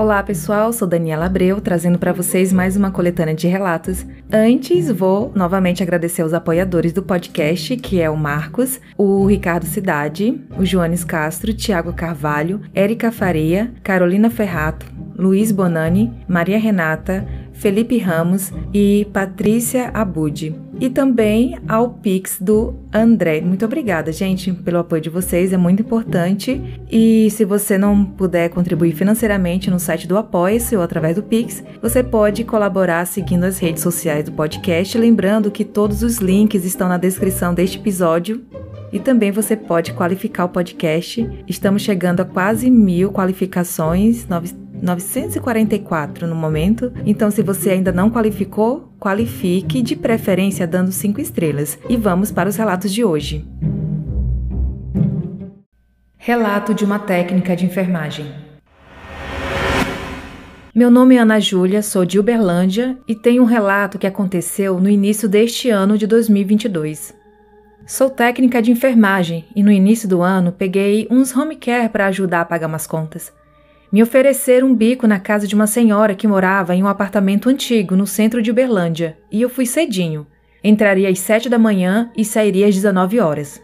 Olá pessoal, sou Daniela Abreu, trazendo para vocês mais uma coletânea de relatos. Antes, vou novamente agradecer os apoiadores do podcast, que é o Marcos, o Ricardo Cidade, o Joanes Castro, Tiago Carvalho, Érica Faria, Carolina Ferrato, Luiz Bonani, Maria Renata, Felipe Ramos e Patrícia Abud. E também ao Pix do André. Muito obrigada, gente, pelo apoio de vocês, é muito importante. E se você não puder contribuir financeiramente no site do Apoia-se ou através do Pix, você pode colaborar seguindo as redes sociais do podcast. Lembrando que todos os links estão na descrição deste episódio e também você pode qualificar o podcast. Estamos chegando a quase mil qualificações, 944 no momento. Então, se você ainda não qualificou, qualifique, de preferência dando 5 estrelas. E vamos para os relatos de hoje. Relato de uma técnica de enfermagem. Meu nome é Ana Júlia, sou de Uberlândia e tenho um relato que aconteceu no início deste ano de 2022. Sou técnica de enfermagem e no início do ano peguei uns home care para ajudar a pagar umas contas me ofereceram um bico na casa de uma senhora que morava em um apartamento antigo no centro de Uberlândia, e eu fui cedinho. Entraria às sete da manhã e sairia às 19 horas.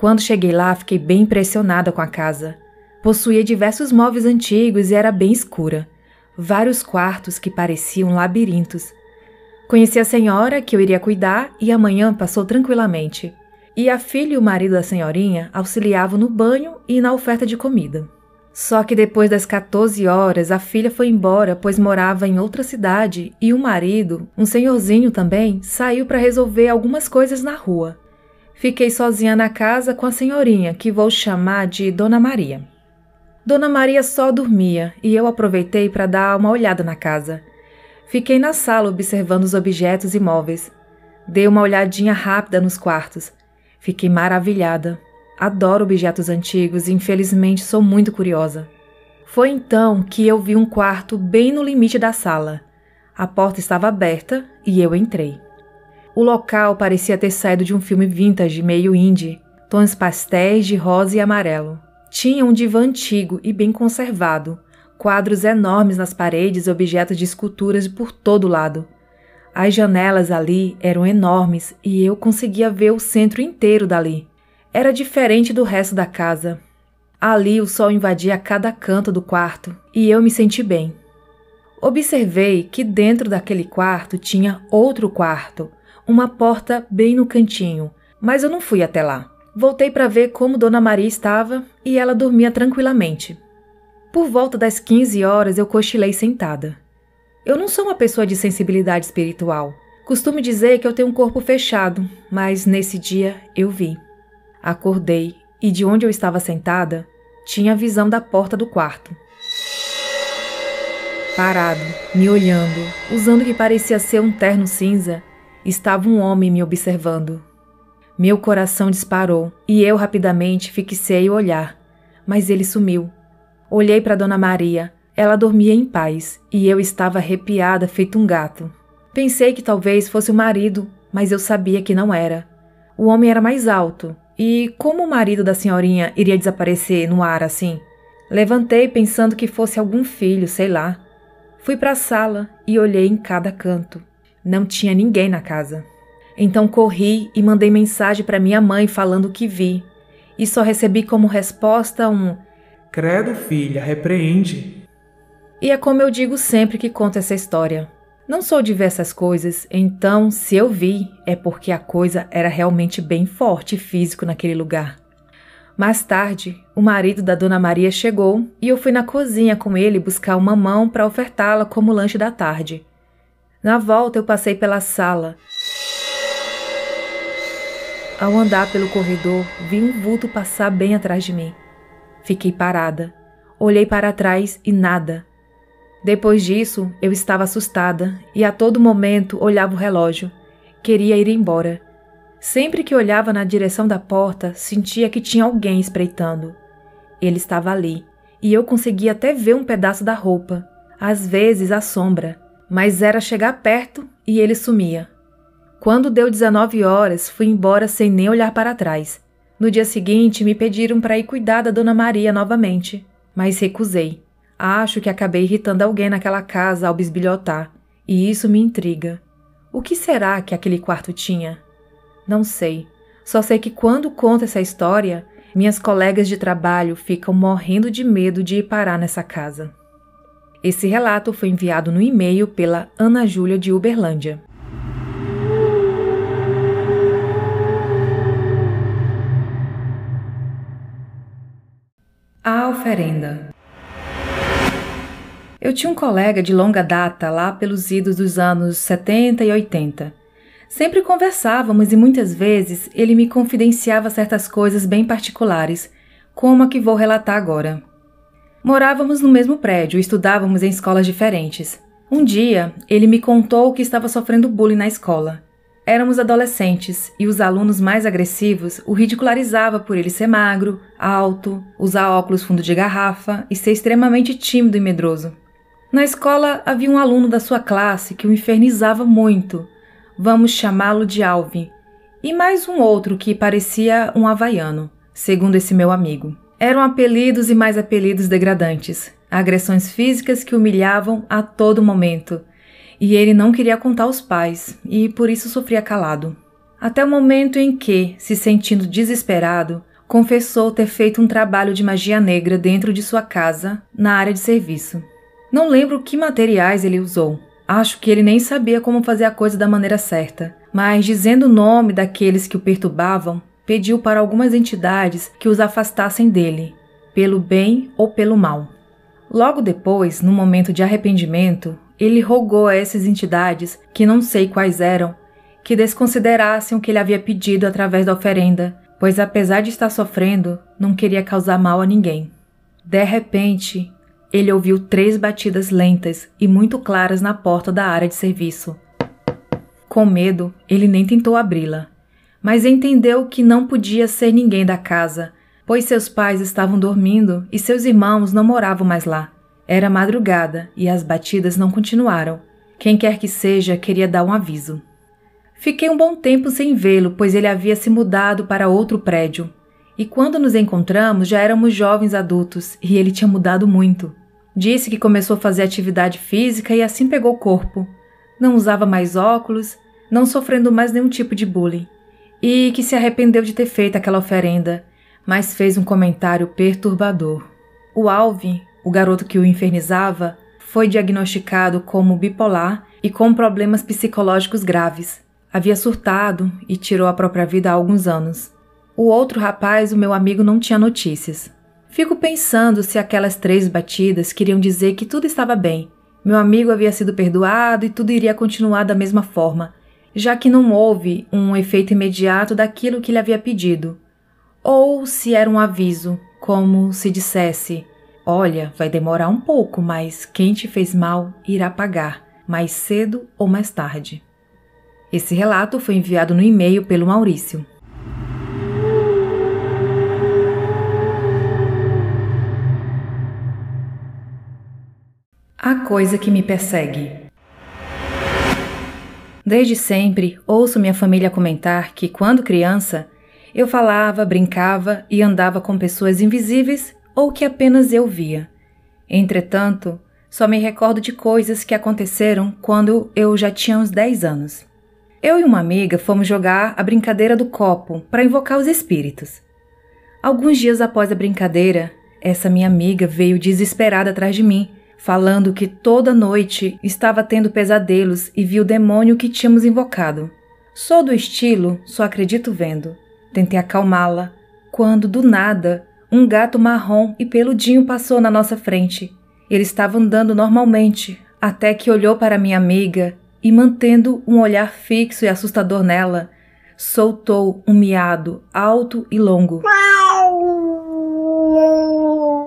Quando cheguei lá, fiquei bem impressionada com a casa. Possuía diversos móveis antigos e era bem escura. Vários quartos que pareciam labirintos. Conheci a senhora, que eu iria cuidar, e amanhã passou tranquilamente. E a filha e o marido da senhorinha auxiliavam no banho e na oferta de comida. Só que depois das 14 horas, a filha foi embora, pois morava em outra cidade, e o marido, um senhorzinho também, saiu para resolver algumas coisas na rua. Fiquei sozinha na casa com a senhorinha, que vou chamar de Dona Maria. Dona Maria só dormia e eu aproveitei para dar uma olhada na casa. Fiquei na sala observando os objetos e móveis. Dei uma olhadinha rápida nos quartos. Fiquei maravilhada. Adoro objetos antigos e infelizmente sou muito curiosa. Foi então que eu vi um quarto bem no limite da sala. A porta estava aberta e eu entrei. O local parecia ter saído de um filme vintage meio indie, tons pastéis de rosa e amarelo. Tinha um divã antigo e bem conservado, quadros enormes nas paredes e objetos de esculturas por todo lado. As janelas ali eram enormes e eu conseguia ver o centro inteiro dali. Era diferente do resto da casa. Ali o sol invadia cada canto do quarto e eu me senti bem. Observei que dentro daquele quarto tinha outro quarto, uma porta bem no cantinho, mas eu não fui até lá. Voltei para ver como Dona Maria estava e ela dormia tranquilamente. Por volta das 15 horas eu cochilei sentada. Eu não sou uma pessoa de sensibilidade espiritual. Costumo dizer que eu tenho um corpo fechado, mas nesse dia eu vi. Acordei e de onde eu estava sentada, tinha a visão da porta do quarto. Parado, me olhando, usando o que parecia ser um terno cinza, estava um homem me observando. Meu coração disparou e eu rapidamente fixei o olhar, mas ele sumiu. Olhei para Dona Maria, ela dormia em paz e eu estava arrepiada feito um gato. Pensei que talvez fosse o marido, mas eu sabia que não era. O homem era mais alto, e como o marido da senhorinha iria desaparecer no ar assim? Levantei pensando que fosse algum filho, sei lá. Fui para a sala e olhei em cada canto. Não tinha ninguém na casa. Então corri e mandei mensagem para minha mãe falando o que vi. E só recebi como resposta um: Credo, filha, repreende. E é como eu digo sempre que conto essa história. Não sou diversas coisas, então se eu vi, é porque a coisa era realmente bem forte e físico naquele lugar. Mais tarde, o marido da Dona Maria chegou e eu fui na cozinha com ele buscar uma mão para ofertá-la como lanche da tarde. Na volta, eu passei pela sala. Ao andar pelo corredor, vi um vulto passar bem atrás de mim. Fiquei parada. Olhei para trás e nada. Depois disso, eu estava assustada e a todo momento olhava o relógio. Queria ir embora. Sempre que olhava na direção da porta, sentia que tinha alguém espreitando. Ele estava ali, e eu conseguia até ver um pedaço da roupa, às vezes a sombra, mas era chegar perto e ele sumia. Quando deu 19 horas, fui embora sem nem olhar para trás. No dia seguinte, me pediram para ir cuidar da Dona Maria novamente, mas recusei. Acho que acabei irritando alguém naquela casa ao bisbilhotar, e isso me intriga. O que será que aquele quarto tinha? Não sei. Só sei que quando conto essa história, minhas colegas de trabalho ficam morrendo de medo de ir parar nessa casa. Esse relato foi enviado no e-mail pela Ana Júlia de Uberlândia. A oferenda. Eu tinha um colega de longa data lá pelos idos dos anos 70 e 80. Sempre conversávamos e muitas vezes ele me confidenciava certas coisas bem particulares, como a que vou relatar agora. Morávamos no mesmo prédio e estudávamos em escolas diferentes. Um dia, ele me contou que estava sofrendo bullying na escola. Éramos adolescentes e os alunos mais agressivos o ridicularizavam por ele ser magro, alto, usar óculos fundo de garrafa e ser extremamente tímido e medroso. Na escola havia um aluno da sua classe que o infernizava muito. Vamos chamá-lo de Alvin. E mais um outro que parecia um havaiano, segundo esse meu amigo. Eram apelidos e mais apelidos degradantes, agressões físicas que humilhavam a todo momento. E ele não queria contar aos pais e por isso sofria calado. Até o momento em que, se sentindo desesperado, confessou ter feito um trabalho de magia negra dentro de sua casa, na área de serviço. Não lembro que materiais ele usou. Acho que ele nem sabia como fazer a coisa da maneira certa. Mas, dizendo o nome daqueles que o perturbavam, pediu para algumas entidades que os afastassem dele, pelo bem ou pelo mal. Logo depois, num momento de arrependimento, ele rogou a essas entidades, que não sei quais eram, que desconsiderassem o que ele havia pedido através da oferenda, pois apesar de estar sofrendo, não queria causar mal a ninguém. De repente, ele ouviu três batidas lentas e muito claras na porta da área de serviço. Com medo, ele nem tentou abri-la, mas entendeu que não podia ser ninguém da casa, pois seus pais estavam dormindo e seus irmãos não moravam mais lá. Era madrugada e as batidas não continuaram. Quem quer que seja queria dar um aviso. Fiquei um bom tempo sem vê-lo, pois ele havia se mudado para outro prédio. E quando nos encontramos, já éramos jovens adultos e ele tinha mudado muito. Disse que começou a fazer atividade física e assim pegou o corpo. Não usava mais óculos, não sofrendo mais nenhum tipo de bullying. E que se arrependeu de ter feito aquela oferenda, mas fez um comentário perturbador. O Alvin, o garoto que o infernizava, foi diagnosticado como bipolar e com problemas psicológicos graves. Havia surtado e tirou a própria vida há alguns anos. O outro rapaz, o meu amigo, não tinha notícias. Fico pensando se aquelas três batidas queriam dizer que tudo estava bem. Meu amigo havia sido perdoado e tudo iria continuar da mesma forma, já que não houve um efeito imediato daquilo que ele havia pedido. Ou se era um aviso, como se dissesse: Olha, vai demorar um pouco, mas quem te fez mal irá pagar, mais cedo ou mais tarde. Esse relato foi enviado no e-mail pelo Maurício. A coisa que me persegue. Desde sempre ouço minha família comentar que, quando criança, eu falava, brincava e andava com pessoas invisíveis ou que apenas eu via. Entretanto, só me recordo de coisas que aconteceram quando eu já tinha uns 10 anos. Eu e uma amiga fomos jogar a brincadeira do copo para invocar os espíritos. Alguns dias após a brincadeira, essa minha amiga veio desesperada atrás de mim falando que toda noite estava tendo pesadelos e viu o demônio que tínhamos invocado. Sou do estilo, só acredito vendo. Tentei acalmá-la, quando do nada um gato marrom e peludinho passou na nossa frente. Ele estava andando normalmente, até que olhou para minha amiga e, mantendo um olhar fixo e assustador nela, soltou um miado alto e longo.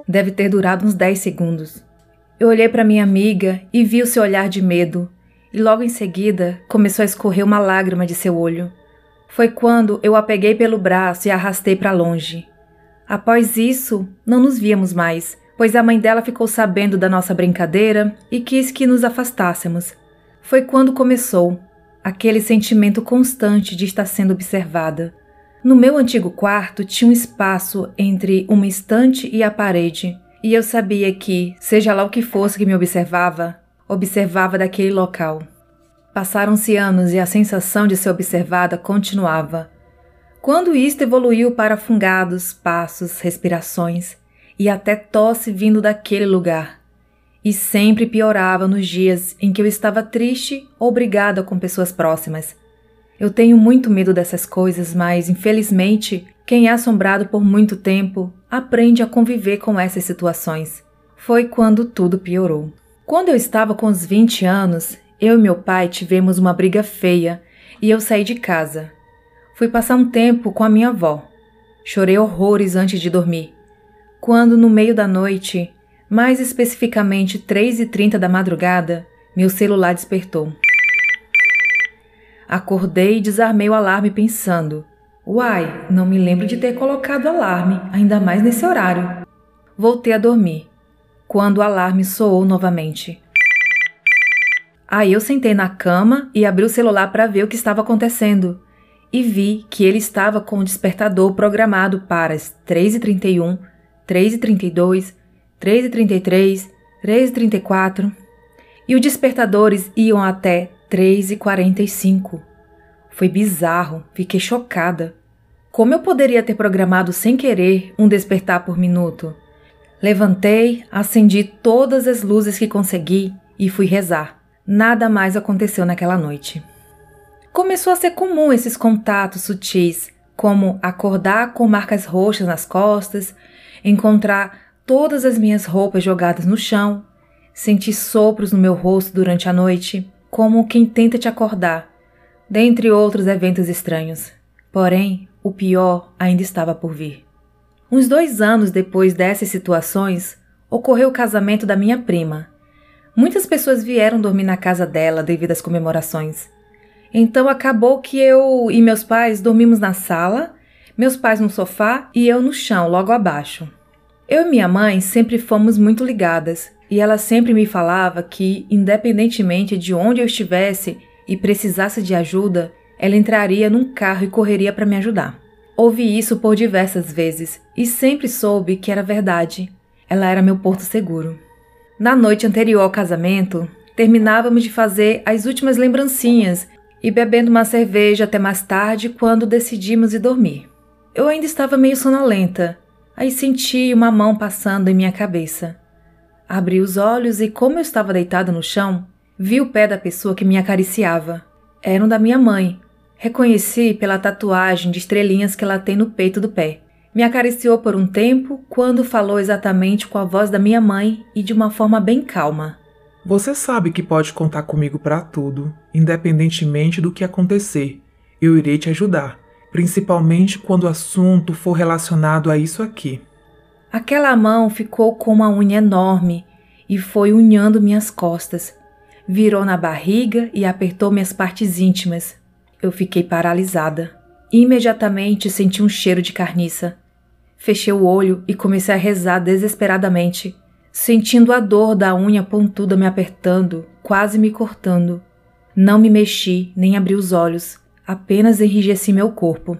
Deve ter durado uns 10 segundos. Eu olhei para minha amiga e vi o seu olhar de medo, e logo em seguida começou a escorrer uma lágrima de seu olho. Foi quando eu a peguei pelo braço e a arrastei para longe. Após isso, não nos víamos mais, pois a mãe dela ficou sabendo da nossa brincadeira e quis que nos afastássemos. Foi quando começou aquele sentimento constante de estar sendo observada. No meu antigo quarto tinha um espaço entre uma estante e a parede, e eu sabia que, seja lá o que fosse que me observava, observava daquele local. Passaram-se anos e a sensação de ser observada continuava. Quando isto evoluiu para fungados, passos, respirações e até tosse vindo daquele lugar. E sempre piorava nos dias em que eu estava triste ou brigada com pessoas próximas. Eu tenho muito medo dessas coisas, mas infelizmente, quem é assombrado por muito tempo aprende a conviver com essas situações. Foi quando tudo piorou. Quando eu estava com os 20 anos, eu e meu pai tivemos uma briga feia e eu saí de casa. Fui passar um tempo com a minha avó. Chorei horrores antes de dormir. Quando, no meio da noite, mais especificamente 3h30 da madrugada, meu celular despertou. Acordei e desarmei o alarme pensando: Uai, não me lembro de ter colocado alarme, ainda mais nesse horário. Voltei a dormir, quando o alarme soou novamente. Aí eu sentei na cama e abri o celular para ver o que estava acontecendo. E vi que ele estava com o despertador programado para as 3h31, 3h32, 3h33, 3h34. E os despertadores iam até 3h45. Foi bizarro, fiquei chocada. Como eu poderia ter programado sem querer um despertar por minuto? Levantei, acendi todas as luzes que consegui e fui rezar. Nada mais aconteceu naquela noite. Começou a ser comum esses contatos sutis, como acordar com marcas roxas nas costas, encontrar todas as minhas roupas jogadas no chão, sentir sopros no meu rosto durante a noite, como quem tenta te acordar dentre outros eventos estranhos. Porém, o pior ainda estava por vir. Uns dois anos depois dessas situações, ocorreu o casamento da minha prima. Muitas pessoas vieram dormir na casa dela devido às comemorações. Então acabou que eu e meus pais dormimos na sala, meus pais no sofá e eu no chão, logo abaixo. Eu e minha mãe sempre fomos muito ligadas e ela sempre me falava que, independentemente de onde eu estivesse, e precisasse de ajuda, ela entraria num carro e correria para me ajudar. Ouvi isso por diversas vezes e sempre soube que era verdade. Ela era meu porto seguro. Na noite anterior ao casamento, terminávamos de fazer as últimas lembrancinhas e bebendo uma cerveja até mais tarde quando decidimos ir dormir. Eu ainda estava meio sonolenta, aí senti uma mão passando em minha cabeça. Abri os olhos e, como eu estava deitada no chão, Vi o pé da pessoa que me acariciava. Era um da minha mãe. Reconheci pela tatuagem de estrelinhas que ela tem no peito do pé. Me acariciou por um tempo, quando falou exatamente com a voz da minha mãe e de uma forma bem calma. Você sabe que pode contar comigo para tudo, independentemente do que acontecer. Eu irei te ajudar, principalmente quando o assunto for relacionado a isso aqui. Aquela mão ficou com uma unha enorme e foi unhando minhas costas virou na barriga e apertou minhas partes íntimas. Eu fiquei paralisada. Imediatamente senti um cheiro de carniça. Fechei o olho e comecei a rezar desesperadamente, sentindo a dor da unha pontuda me apertando, quase me cortando. Não me mexi, nem abri os olhos, apenas enrijeci meu corpo.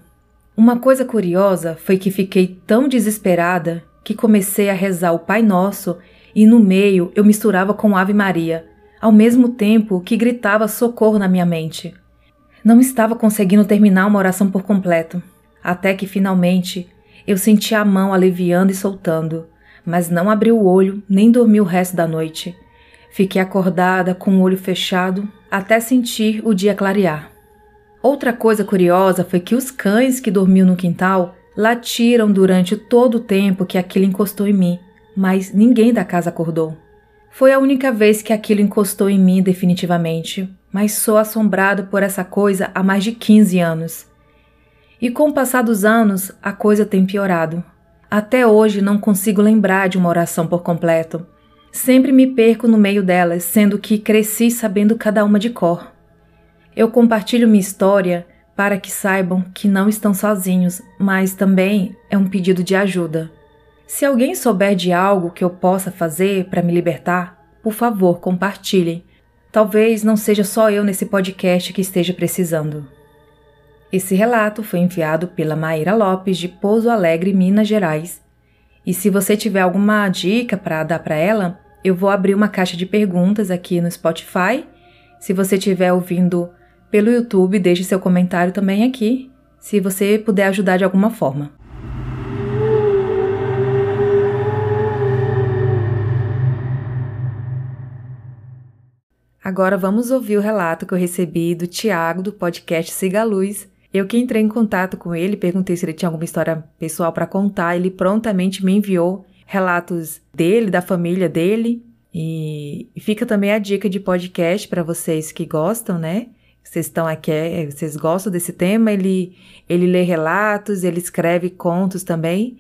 Uma coisa curiosa foi que fiquei tão desesperada que comecei a rezar o Pai Nosso e no meio eu misturava com Ave Maria, ao mesmo tempo que gritava socorro na minha mente. Não estava conseguindo terminar uma oração por completo, até que finalmente eu senti a mão aliviando e soltando, mas não abri o olho nem dormi o resto da noite. Fiquei acordada com o olho fechado até sentir o dia clarear. Outra coisa curiosa foi que os cães que dormiam no quintal latiram durante todo o tempo que aquilo encostou em mim, mas ninguém da casa acordou. Foi a única vez que aquilo encostou em mim definitivamente, mas sou assombrado por essa coisa há mais de 15 anos. E com o passar dos anos, a coisa tem piorado. Até hoje não consigo lembrar de uma oração por completo. Sempre me perco no meio delas, sendo que cresci sabendo cada uma de cor. Eu compartilho minha história para que saibam que não estão sozinhos, mas também é um pedido de ajuda. Se alguém souber de algo que eu possa fazer para me libertar, por favor, compartilhem. Talvez não seja só eu nesse podcast que esteja precisando. Esse relato foi enviado pela Maíra Lopes de Pouso Alegre, Minas Gerais. E se você tiver alguma dica para dar para ela, eu vou abrir uma caixa de perguntas aqui no Spotify. Se você estiver ouvindo pelo YouTube, deixe seu comentário também aqui, se você puder ajudar de alguma forma. Agora vamos ouvir o relato que eu recebi do Tiago, do podcast Siga a Luz. Eu que entrei em contato com ele, perguntei se ele tinha alguma história pessoal para contar, ele prontamente me enviou relatos dele, da família dele. E fica também a dica de podcast para vocês que gostam, né? Vocês estão aqui, é, vocês gostam desse tema, ele, ele lê relatos, ele escreve contos também.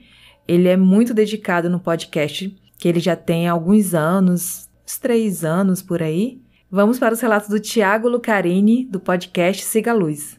Ele é muito dedicado no podcast, que ele já tem alguns anos, uns três anos por aí Vamos para os relatos do Tiago Lucarini, do podcast Siga a Luz.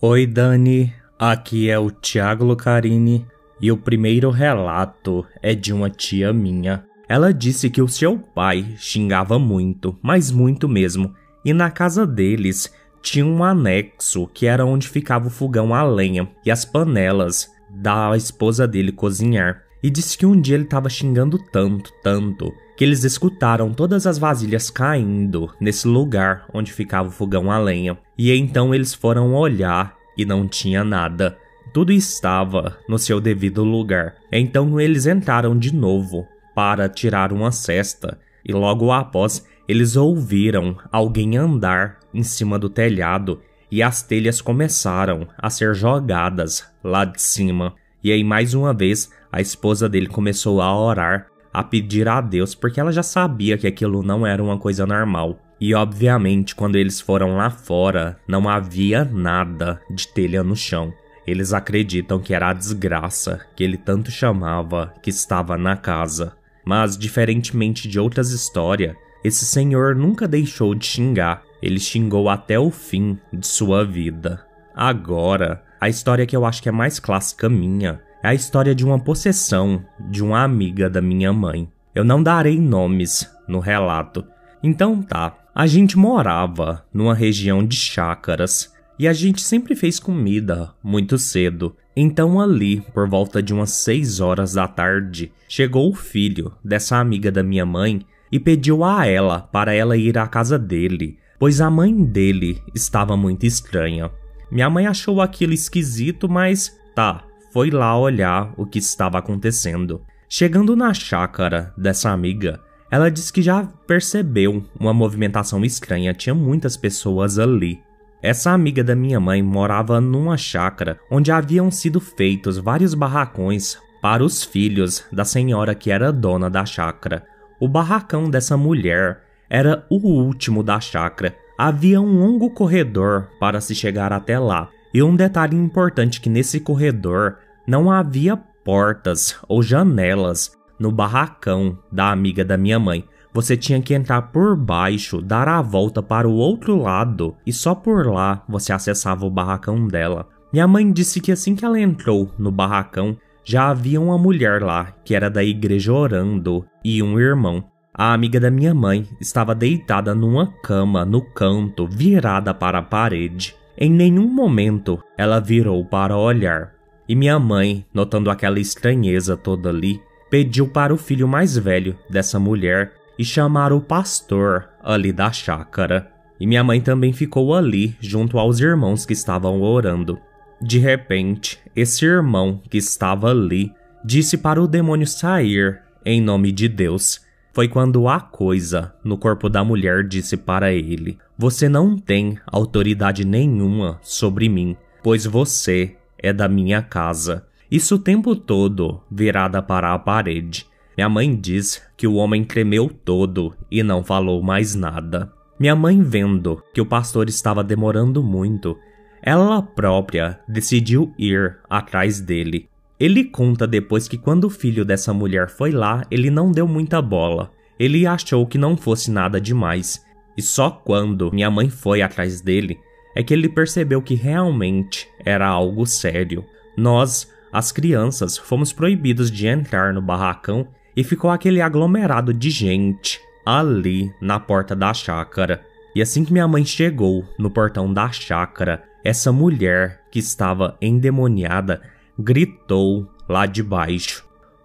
Oi, Dani. Aqui é o Tiago Lucarini e o primeiro relato é de uma tia minha. Ela disse que o seu pai xingava muito, mas muito mesmo, e na casa deles tinha um anexo que era onde ficava o fogão a lenha e as panelas da esposa dele cozinhar e disse que um dia ele estava xingando tanto, tanto, que eles escutaram todas as vasilhas caindo nesse lugar onde ficava o fogão a lenha. E então eles foram olhar e não tinha nada. Tudo estava no seu devido lugar. Então eles entraram de novo para tirar uma cesta e logo após eles ouviram alguém andar em cima do telhado e as telhas começaram a ser jogadas lá de cima. E aí mais uma vez a esposa dele começou a orar, a pedir a Deus, porque ela já sabia que aquilo não era uma coisa normal. E obviamente, quando eles foram lá fora, não havia nada de telha no chão. Eles acreditam que era a desgraça que ele tanto chamava que estava na casa. Mas, diferentemente de outras histórias, esse senhor nunca deixou de xingar, ele xingou até o fim de sua vida. Agora, a história que eu acho que é mais clássica minha é a história de uma possessão de uma amiga da minha mãe. Eu não darei nomes no relato. Então tá, a gente morava numa região de chácaras e a gente sempre fez comida muito cedo. Então, ali, por volta de umas 6 horas da tarde, chegou o filho dessa amiga da minha mãe e pediu a ela para ela ir à casa dele, pois a mãe dele estava muito estranha. Minha mãe achou aquilo esquisito, mas tá, foi lá olhar o que estava acontecendo. Chegando na chácara dessa amiga, ela disse que já percebeu uma movimentação estranha, tinha muitas pessoas ali. Essa amiga da minha mãe morava numa chácara onde haviam sido feitos vários barracões para os filhos da senhora que era dona da chácara. O barracão dessa mulher era o último da chácara. Havia um longo corredor para se chegar até lá, e um detalhe importante que nesse corredor não havia portas ou janelas no barracão da amiga da minha mãe. Você tinha que entrar por baixo, dar a volta para o outro lado e só por lá você acessava o barracão dela. Minha mãe disse que assim que ela entrou no barracão, já havia uma mulher lá que era da igreja orando e um irmão. A amiga da minha mãe estava deitada numa cama no canto, virada para a parede. Em nenhum momento ela virou para olhar, e minha mãe, notando aquela estranheza toda ali, pediu para o filho mais velho dessa mulher e chamar o pastor ali da chácara. E minha mãe também ficou ali junto aos irmãos que estavam orando. De repente, esse irmão que estava ali disse para o demônio sair em nome de Deus foi quando a coisa no corpo da mulher disse para ele: Você não tem autoridade nenhuma sobre mim, pois você é da minha casa. Isso o tempo todo virada para a parede. Minha mãe diz que o homem tremeu todo e não falou mais nada. Minha mãe, vendo que o pastor estava demorando muito, ela própria decidiu ir atrás dele ele conta depois que quando o filho dessa mulher foi lá, ele não deu muita bola. Ele achou que não fosse nada demais. E só quando minha mãe foi atrás dele é que ele percebeu que realmente era algo sério. Nós, as crianças, fomos proibidos de entrar no barracão e ficou aquele aglomerado de gente ali na porta da chácara. E assim que minha mãe chegou no portão da chácara, essa mulher que estava endemoniada gritou lá de baixo: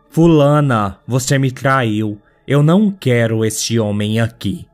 Fulana, você me traiu. Eu não quero este homem aqui.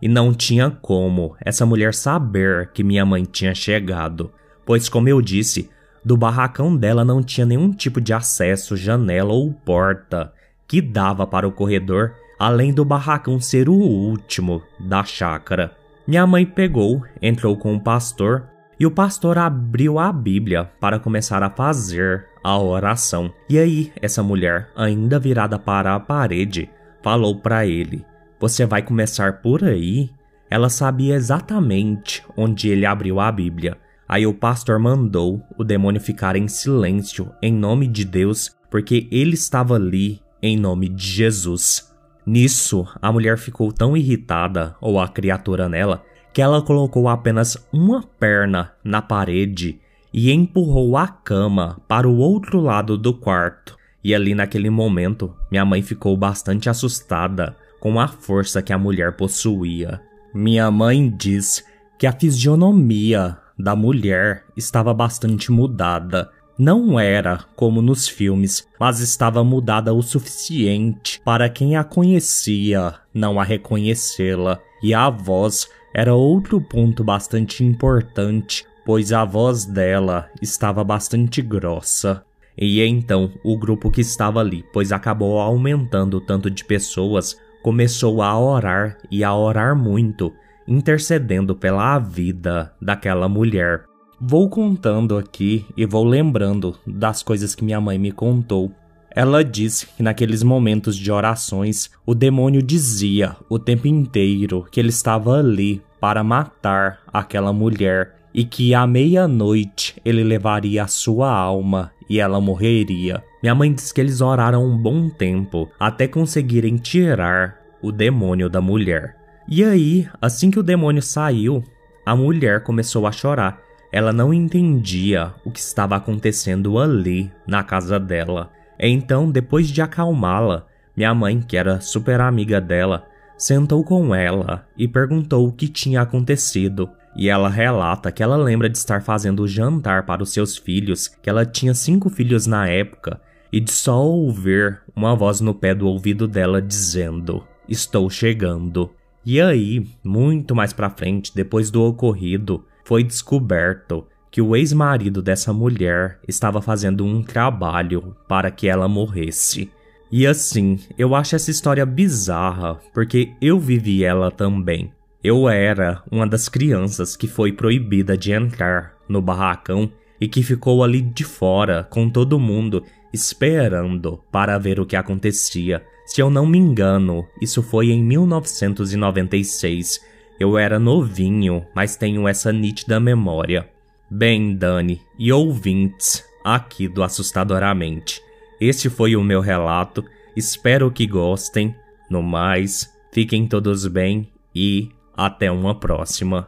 E não tinha como essa mulher saber que minha mãe tinha chegado, pois, como eu disse, do barracão dela não tinha nenhum tipo de acesso, janela ou porta que dava para o corredor, além do barracão ser o último da chácara. Minha mãe pegou, entrou com o pastor e o pastor abriu a Bíblia para começar a fazer a oração. E aí, essa mulher, ainda virada para a parede, falou para ele: Você vai começar por aí? Ela sabia exatamente onde ele abriu a Bíblia. Aí o pastor mandou o demônio ficar em silêncio em nome de Deus, porque ele estava ali em nome de Jesus. Nisso, a mulher ficou tão irritada, ou a criatura nela, que ela colocou apenas uma perna na parede e empurrou a cama para o outro lado do quarto. E ali naquele momento, minha mãe ficou bastante assustada com a força que a mulher possuía. Minha mãe diz que a fisionomia da mulher estava bastante mudada. Não era como nos filmes, mas estava mudada o suficiente para quem a conhecia não a reconhecê-la. E a voz era outro ponto bastante importante pois a voz dela estava bastante grossa. E é então o grupo que estava ali, pois acabou aumentando o tanto de pessoas, começou a orar e a orar muito, intercedendo pela vida daquela mulher. Vou contando aqui e vou lembrando das coisas que minha mãe me contou. Ela disse que naqueles momentos de orações, o demônio dizia o tempo inteiro que ele estava ali para matar aquela mulher e que à meia-noite ele levaria a sua alma e ela morreria. Minha mãe diz que eles oraram um bom tempo até conseguirem tirar o demônio da mulher. E aí, assim que o demônio saiu, a mulher começou a chorar. Ela não entendia o que estava acontecendo ali na casa dela. Então, depois de acalmá-la, minha mãe, que era super amiga dela, sentou com ela e perguntou o que tinha acontecido e ela relata que ela lembra de estar fazendo o jantar para os seus filhos, que ela tinha cinco filhos na época, e de só ouvir uma voz no pé do ouvido dela dizendo: Estou chegando. E aí, muito mais pra frente, depois do ocorrido, foi descoberto que o ex-marido dessa mulher estava fazendo um trabalho para que ela morresse. E assim, eu acho essa história bizarra, porque eu vivi ela também. Eu era uma das crianças que foi proibida de entrar no barracão e que ficou ali de fora com todo mundo esperando para ver o que acontecia. Se eu não me engano, isso foi em 1996. Eu era novinho, mas tenho essa nítida memória. Bem, Dani e ouvintes aqui do Assustadoramente, este foi o meu relato. Espero que gostem. No mais, fiquem todos bem e até uma próxima.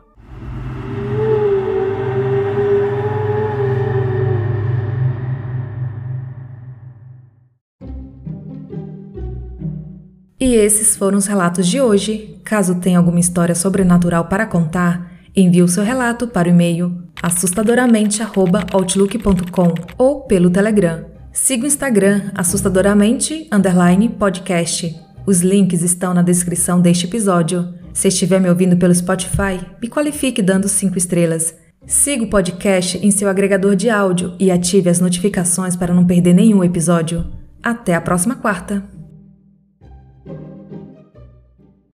E esses foram os relatos de hoje. Caso tenha alguma história sobrenatural para contar, envie o seu relato para o e-mail assustadoramente@outlook.com ou pelo Telegram. Siga o Instagram assustadoramente_podcast. Os links estão na descrição deste episódio. Se estiver me ouvindo pelo Spotify, me qualifique dando 5 estrelas. Siga o podcast em seu agregador de áudio e ative as notificações para não perder nenhum episódio. Até a próxima quarta!